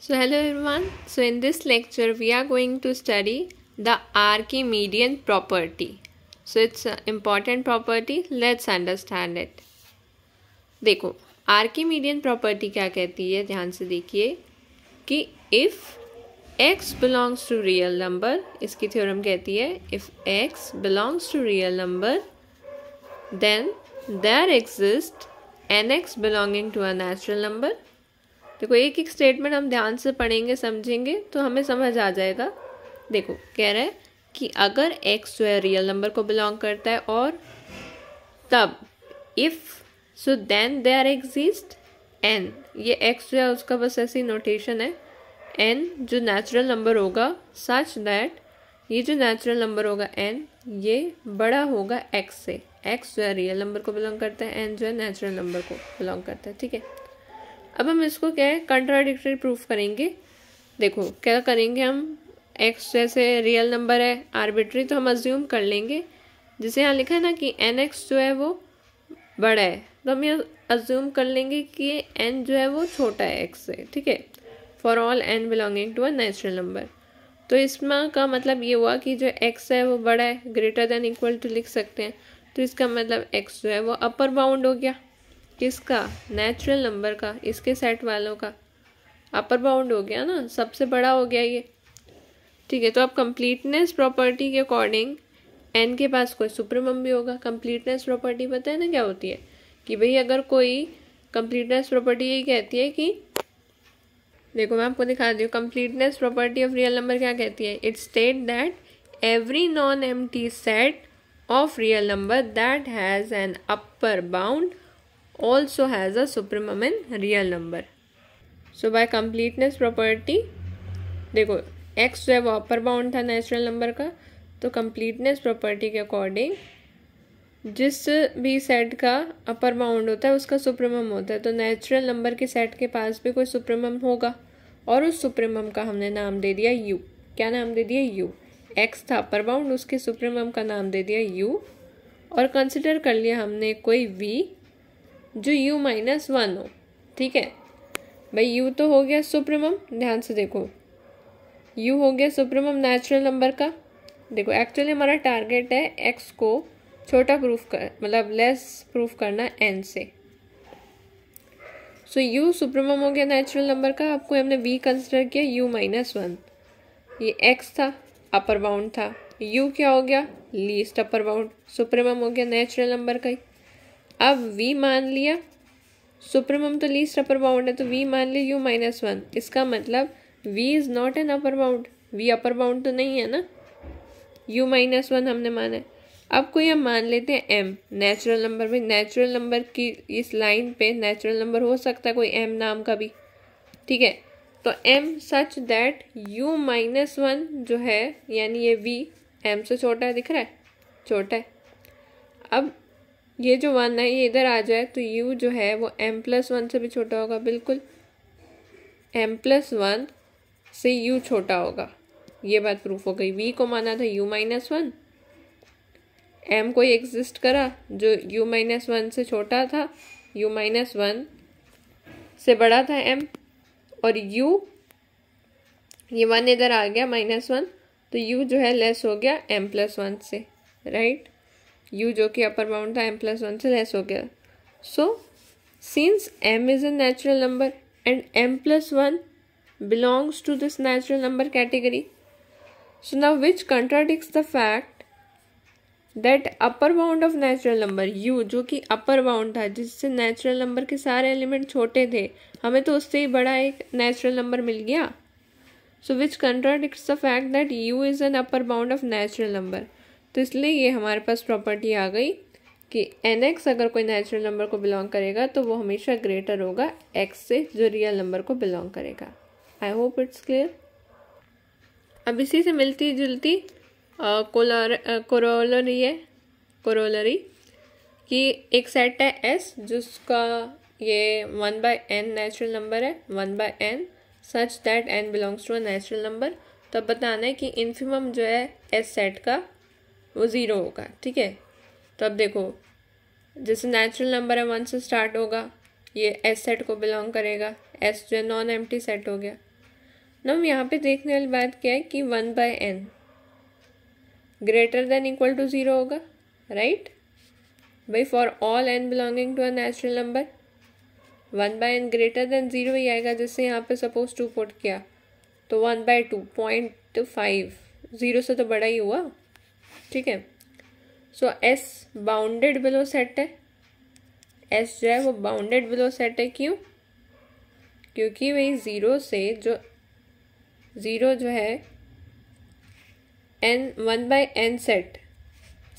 So hello everyone. So in this lecture we are going to study the Archimedean property. So it's an important property. Let's understand it. देखो आर्कीमीडियन property क्या कहती है ध्यान से देखिए कि if x belongs to real number इसकी theorem कहती है if x belongs to real number then there exist n x belonging to a natural number देखो एक एक स्टेटमेंट हम ध्यान से पढ़ेंगे समझेंगे तो हमें समझ आ जाएगा देखो कह रहा है कि अगर एक्स जो है रियल नंबर को बिलोंग करता है और तब if so then they are exist n ये एक्स जो है उसका बस ऐसी नोटेशन है एन जो नेचुरल नंबर होगा सच दैट ये जो नेचुरल नंबर होगा एन ये बड़ा होगा एक्स से एक्स जो है रियल नंबर को बिलोंग करता है एन जो है नेचुरल नंबर को बिलोंग करता है ठीक है अब हम इसको क्या है कंट्राडिक्टरी प्रूफ करेंगे देखो क्या करेंगे हम एक्स जैसे रियल नंबर है आर्बिट्री तो हम अज्यूम कर लेंगे जैसे यहाँ लिखा है ना कि एन एक्स जो है वो बड़ा है तो हम यहाँ अज्यूम कर लेंगे कि एन जो है वो छोटा है एक्स से ठीक है for all n belonging to a natural number तो इसमें का मतलब ये हुआ कि जो एक्स है वो बड़ा है ग्रेटर देन इक्वल टू लिख सकते हैं तो इसका मतलब एक्स जो है वो अपर बाउंड हो गया किसका नेचुरल नंबर का इसके सेट वालों का अपर बाउंड हो गया ना सबसे बड़ा हो गया ये ठीक है तो अब कंप्लीटनेस प्रॉपर्टी के अकॉर्डिंग एन के पास कोई सुप्रमम भी होगा कंप्लीटनेस प्रॉपर्टी पता है ना क्या होती है कि भाई अगर कोई कंप्लीटनेस प्रॉपर्टी यही कहती है कि देखो मैं आपको दिखा दी हूँ completeness property of real number क्या कहती है it state that every non एम set of real number that has an upper bound also has a supremum in real number. So by completeness property, देखो x जो है वो upper bound था natural number का तो कम्प्लीटनेस प्रॉपर्टी के according जिस भी सेट का अपर बाउंड होता है उसका सुप्रीमम होता है तो नेचुरल नंबर के सेट के पास भी कोई सुप्रीमम होगा और उस सुप्रीमम का हमने नाम दे दिया u क्या नाम दे दिया u x था अपर बाउंड उसके सुप्रीमम का नाम दे दिया u और कंसिडर कर लिया हमने कोई वी जो u माइनस वन हो ठीक है भाई u तो हो गया सुप्रमम ध्यान से देखो u हो गया सुप्रमम नेचुरल नंबर का देखो एक्चुअली हमारा टारगेट है x को छोटा प्रूफ कर मतलब लेस प्रूफ करना n से सो so, u सुप्रमम हो गया नेचुरल नंबर का आपको हमने v कंसिडर किया u माइनस वन ये x था अपर बाउंड था u क्या हो गया लीस्ट अपर बाउंड सुप्रमम हो गया नेचुरल नंबर का ही अब v मान लिया सुपरमम तो लीस्ट अपर बाउंड है तो v मान लिया u माइनस वन इसका मतलब v is not an upper bound v upper bound तो नहीं है ना u माइनस वन हमने माना है अब कोई हम मान लेते हैं m नेचुरल नंबर भी नेचुरल नंबर की इस लाइन पे नेचुरल नंबर हो सकता है कोई m नाम का भी ठीक है तो m such that u minus one जो है यानी ये v m से छोटा है दिख रहा है छोटा है अब ये जो वन है ये इधर आ जाए तो यू जो है वो एम प्लस वन से भी छोटा होगा बिल्कुल एम प्लस वन से यू छोटा होगा ये बात प्रूफ हो गई वी को माना था यू माइनस वन एम कोई एग्जिस्ट करा जो यू माइनस वन से छोटा था यू माइनस वन से बड़ा था एम और यू ये वन इधर आ गया माइनस वन तो यू जो है लेस हो गया एम प्लस वन से राइट right? यू जो कि अपर बाउंड था एम प्लस वन से लेस हो गया so since m is a natural number and m plus one belongs to this natural number category so now which contradicts the fact that upper bound of natural number u जो कि upper bound था जिससे natural number के सारे element छोटे थे हमें तो उससे ही बड़ा एक नेचुरल नंबर मिल गया so which contradicts the fact that u is an upper bound of natural number तो इसलिए ये हमारे पास प्रॉपर्टी आ गई कि एन एक्स अगर कोई नेचुरल नंबर को बिलोंग करेगा तो वो हमेशा ग्रेटर होगा एक्स से जो रियल नंबर को बिलोंग करेगा आई होप इट्स क्लियर अब इसी से मिलती जुलती कोरोलरी है कोरोलरी कि एक सेट है एस जिसका ये one by n natural number है one by n such that n belongs to a natural number अब बताना है कि इन्फीमम जो है एस सेट का वो ज़ीरो होगा ठीक है तो अब देखो जैसे नेचुरल नंबर है वन से स्टार्ट होगा ये एस सेट को बिलोंग करेगा एस जो है नॉन एम सेट हो गया नम हम यहाँ पे देखने वाली बात क्या है कि one by n greater than equal to zero होगा राइट भाई for all n belonging to a natural number one by n greater than zero ही आएगा जैसे यहाँ पे सपोज टू पुट किया तो one by two point five zero से तो बड़ा ही हुआ ठीक है so s bounded below set है एस जो है वो बाउंडेड बिलो सेट है क्यों क्योंकि वही ज़ीरो से जो ज़ीरो जो है n one by n set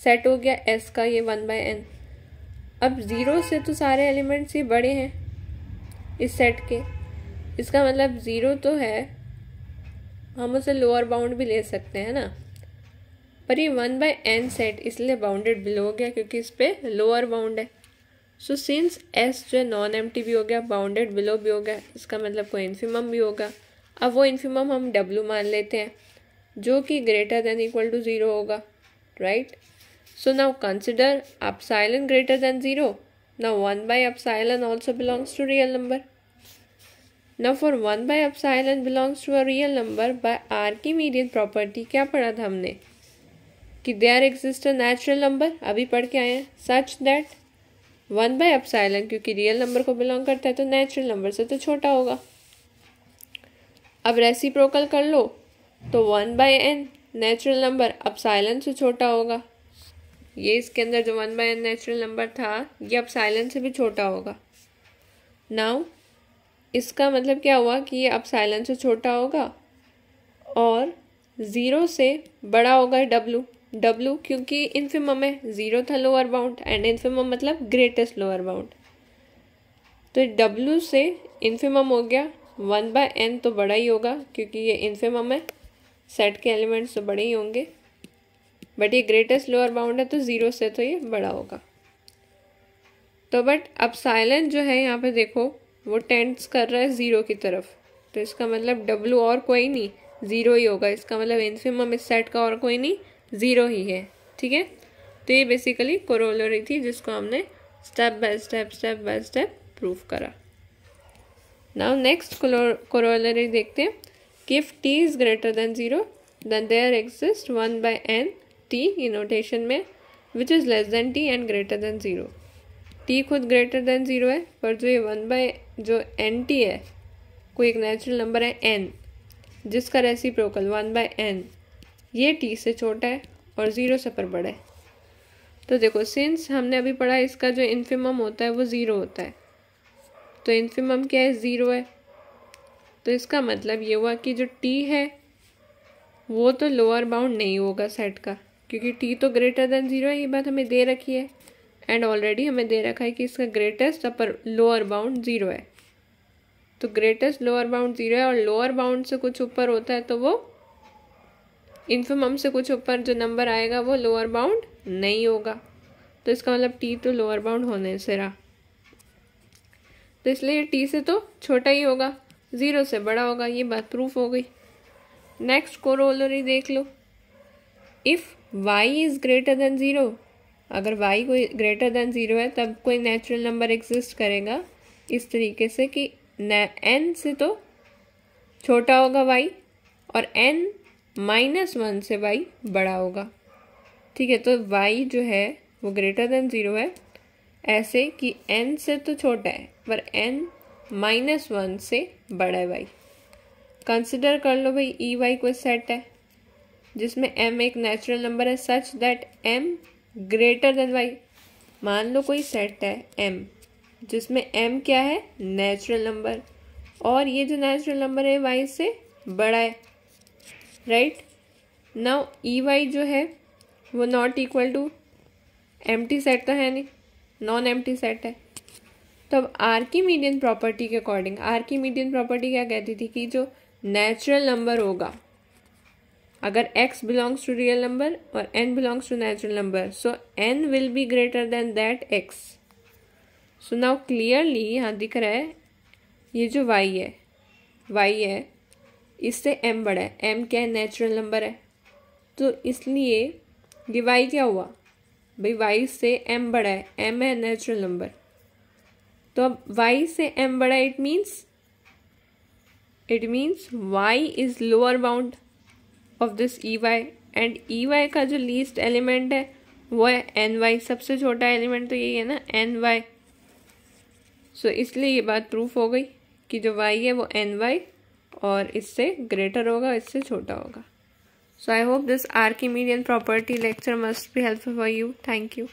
set हो गया एस का ये वन बाय एन अब ज़ीरो से तो सारे एलिमेंट्स ही बड़े हैं इस सेट के इसका मतलब ज़ीरो तो है हम उसे लोअर बाउंड भी ले सकते हैं ना पर ये वन बाय एन सेट इसलिए बाउंडेड बिलो हो गया क्योंकि इस पर लोअर बाउंड है सो सिंस एस जो है नॉन एम भी हो गया बाउंडेड बिलो भी हो गया इसका मतलब कोई इन्फीमम भी होगा अब वो इन्फीमम हम डब्ल्यू मान लेते हैं जो कि greater than equal to zero होगा right so now consider epsilon greater than zero one now 1 belongs to real number ना for one by epsilon belongs to a real number by Archimedean property क्या पढ़ा था हमने कि there exist a natural number अभी पढ़ के आए हैं such that one by epsilon क्योंकि रियल नंबर को बिलोंग करता है तो नेचुरल नंबर से तो छोटा होगा अब रेसिप्रोकल कर लो तो one by n natural number epsilon से छोटा होगा ये इसके अंदर जो one by n natural number था ये अपसाइलन से भी छोटा होगा नाउ इसका मतलब क्या हुआ कि ये अपसाइलन से छोटा होगा और ज़ीरो से बड़ा होगा डब्लू डब्ल्यू क्योंकि इनफिमम है ज़ीरो था लोअर बाउंड एंड इनफिमम मतलब ग्रेटेस्ट लोअर बाउंड तो डब्ल्यू से इनफिमम हो गया वन बाय एन तो बड़ा ही होगा क्योंकि ये इनफिमम है सेट के एलिमेंट्स तो बड़े ही होंगे बट ये ग्रेटेस्ट लोअर बाउंड है तो ज़ीरो से तो ये बड़ा होगा तो बट अब साइलेंट जो है यहाँ पे देखो वो टेंट्स कर रहा है ज़ीरो की तरफ तो इसका मतलब डब्लू और कोई नहीं ज़ीरो ही होगा इसका मतलब इनफिमम इस सेट का और कोई नहीं ज़ीरो ही है ठीक है तो ये बेसिकली कोरोलरी थी जिसको हमने step by step step by step proof करा नाउ नेक्स्ट कोरोलरी देखते हैं कि if t is greater than zero then there exist one by n t ये नोटेशन में which is less than t and greater than zero t खुद greater than zero है पर जो ये वन बाय जो एन टी है कोई एक नेचुरल नंबर है एन जिसका रेसिप्रोकल वन बाय एन ये टी से छोटा है और ज़ीरो से पर बड़ा है तो देखो सिंस हमने अभी पढ़ा इसका जो इन्फिमम होता है वो ज़ीरो होता है तो इन्फिमम क्या है ज़ीरो है तो इसका मतलब ये हुआ कि जो टी है वो तो लोअर बाउंड नहीं होगा सेट का क्योंकि टी तो ग्रेटर देन ज़ीरो है ये बात हमें दे रखी है एंड ऑलरेडी हमें दे रखा है कि इसका greatest upper lower bound zero है तो ग्रेटेस्ट लोअर बाउंड ज़ीरो है और लोअर बाउंड से कुछ ऊपर होता है तो वो इन्फोमम से कुछ ऊपर जो नंबर आएगा वो लोअर बाउंड नहीं होगा तो इसका मतलब टी तो लोअर बाउंड होने से रहा तो इसलिए टी से तो छोटा ही होगा ज़ीरो से बड़ा होगा ये बात प्रूफ हो गई नेक्स्ट कोरोलरी देख लो if y is greater than zero अगर वाई कोई ग्रेटर देन ज़ीरो है तब कोई नेचुरल नंबर एग्जिस्ट करेगा इस तरीके से कि एन से तो छोटा होगा वाई और एन माइनस वन से वाई बड़ा होगा ठीक है तो वाई जो है वो ग्रेटर देन ज़ीरो है ऐसे कि एन से तो छोटा है पर एन माइनस वन से बड़ा है वाई कंसिडर कर लो भाई ई वाई कोई सेट है जिसमें एम एक नेचुरल नंबर है such that m greater than y मान लो कोई सेट है एम जिसमें एम क्या है नेचुरल नंबर और ये जो नेचुरल नंबर है वाई से बड़ा है राइट नाउ ई वाई जो है वो not equal to empty set तो है नहीं नॉन एम टी सेट है तो अब आर की मीडियन प्रॉपर्टी के according Archimedean property क्या कहती थी कि जो नेचुरल नंबर होगा अगर x belongs to real number और n belongs to natural number so n will be greater than that x so now clearly यहाँ दिख रहा है ये जो y है y है इससे एम बड़ा है एम क्या है नेचुरल नंबर है तो इसलिए ये वाई क्या हुआ भाई वाई से एम बड़ा है एम है नेचुरल नंबर तो अब वाई से एम बड़ा it means it means y is lower bound of this E y and E y का जो लीस्ट एलिमेंट है वो है एन वाई सबसे छोटा एलिमेंट तो यही है ना एन वाई सो इसलिए ये बात प्रूफ हो गई कि जो वाई है वो एन वाई और इससे ग्रेटर होगा इससे छोटा होगा so I hope this Archimedean property lecture must भी helpful for you thank you